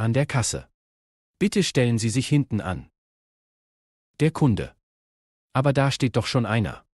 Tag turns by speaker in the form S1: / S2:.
S1: An der Kasse. Bitte stellen Sie sich hinten an. Der Kunde. Aber da steht doch schon einer.